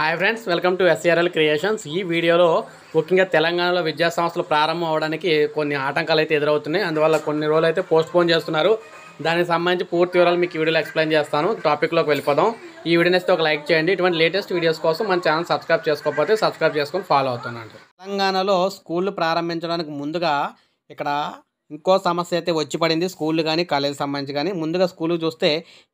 hi friends welcome to SRL creations ఈ వీడియోలో ముఖ్యంగా తెలంగాణలో విద్యా సంస్థలు ప్రారంభం అవడానికి కొన్ని ఆటంకాలు అయితే ఎదురవుతున్నాయి అందువల్ల కొన్ని రోజులు అయితే పోస్ట్పోన్ చేస్తున్నారు దానికి సంబంధించి పూర్తి వివరాలు మీకు వీడియోలో ఎక్స్ప్లెయిన్ చేస్తాను టాపిక్లోకి వెళ్ళిపోదాం ఈ వీడియో నేస్తే ఒక లైక్ చేయండి ఇటువంటి లేటెస్ట్ వీడియోస్ కోసం మన ఛానల్ సబ్స్క్రైబ్ చేసుకోకపోతే సబ్స్క్రైబ్ చేసుకొని ఫాలో అవుతున్నాను తెలంగాణలో స్కూళ్ళు ప్రారంభించడానికి ముందుగా ఇక్కడ ఇంకో సమస్య అయితే వచ్చి పడింది స్కూళ్ళు కానీ కాలేజీ సంబంధించి కానీ ముందుగా స్కూల్ చూస్తే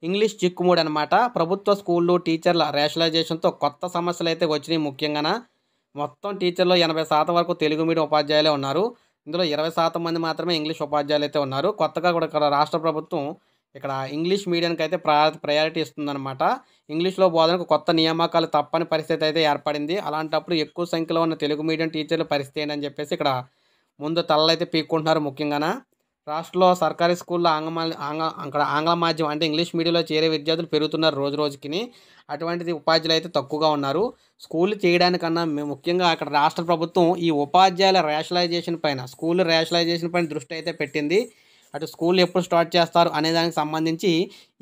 ఇంగ్లీష్ చిక్కుముడు అనమాట ప్రభుత్వ స్కూళ్ళు టీచర్ల రేషనలైజేషన్తో కొత్త సమస్యలు అయితే వచ్చినాయి ముఖ్యంగా మొత్తం టీచర్లో ఎనభై శాతం వరకు తెలుగు మీడియం ఉపాధ్యాయులే ఉన్నారు ఇందులో ఇరవై శాతం మంది మాత్రమే ఇంగ్లీష్ ఉపాధ్యాయులు అయితే ఉన్నారు కొత్తగా కూడా ఇక్కడ రాష్ట్ర ప్రభుత్వం ఇక్కడ ఇంగ్లీష్ మీడియంకి అయితే ప్రయా ప్రయారిటీ ఇస్తుందన్నమాట ఇంగ్లీష్లో బోధనకు కొత్త నియామకాలు తప్పని పరిస్థితి అయితే ఏర్పడింది అలాంటప్పుడు ఎక్కువ సంఖ్యలో ఉన్న తెలుగు మీడియం టీచర్ల పరిస్థితి ఏంటని చెప్పేసి ఇక్కడ ముందు తలలైతే పీక్కుంటున్నారు ముఖ్యంగా రాష్ట్రంలో సర్కారీ స్కూల్లో ఆంగ్ల అక్కడ ఆంగ్ల మాధ్యమం అంటే ఇంగ్లీష్ మీడియంలో చేరే విద్యార్థులు పెరుగుతున్నారు రోజు రోజుకి అటువంటిది ఉపాధ్యాయులు అయితే తక్కువగా ఉన్నారు స్కూల్ చేయడానికన్నా ముఖ్యంగా అక్కడ రాష్ట్ర ప్రభుత్వం ఈ ఉపాధ్యాయుల రేషలైజేషన్ పైన స్కూల్ రేషలైజేషన్ పైన దృష్టి అయితే పెట్టింది అటు స్కూల్ ఎప్పుడు స్టార్ట్ చేస్తారు అనే దానికి సంబంధించి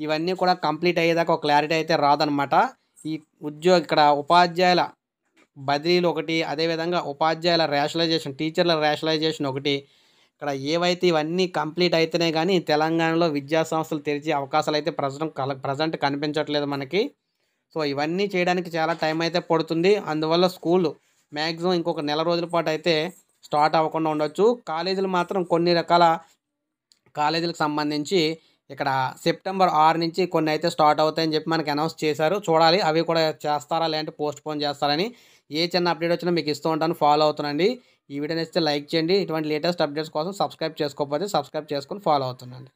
ఇవన్నీ కూడా కంప్లీట్ అయ్యేదాకా ఒక క్లారిటీ అయితే రాదనమాట ఈ ఉద్యోగ ఇక్కడ ఉపాధ్యాయుల బదిలీలు ఒకటి అదేవిధంగా ఉపాధ్యాయుల రేషనలైజేషన్ టీచర్ల ర్యాషలైజేషన్ ఒకటి ఇక్కడ ఏవైతే ఇవన్నీ కంప్లీట్ అయితేనే కానీ తెలంగాణలో విద్యా సంస్థలు తెరిచే అవకాశాలు అయితే ప్రజెంట్ కల ప్రజెంట్ కనిపించట్లేదు మనకి సో ఇవన్నీ చేయడానికి చాలా టైం అయితే పడుతుంది అందువల్ల స్కూల్ మ్యాక్సిమం ఇంకొక నెల రోజుల పాటు అయితే స్టార్ట్ అవ్వకుండా ఉండొచ్చు కాలేజీలు మాత్రం కొన్ని రకాల కాలేజీలకు సంబంధించి ఇక్కడ సెప్టెంబర్ ఆరు నుంచి కొన్ని అయితే స్టార్ట్ అవుతాయని చెప్పి మనకి అనౌన్స్ చేశారు చూడాలి అవి కూడా చేస్తారా లేదంటే పోస్ట్ పోన్ చేస్తారని ఏ చిన్న అప్డేట్ వచ్చినా మీకు ఇస్తూ ఉంటాను ఫాలో అవుతుందండి ఈ వీడియో నచ్చితే లైక్ చేయండి ఇటువంటి లేటెస్ట్ అప్డేట్స్ కోసం సబ్స్క్రైబ్ చేసుకోకపోతే సబ్స్క్రైబ్ చేసుకొని ఫాలో అవుతుండండి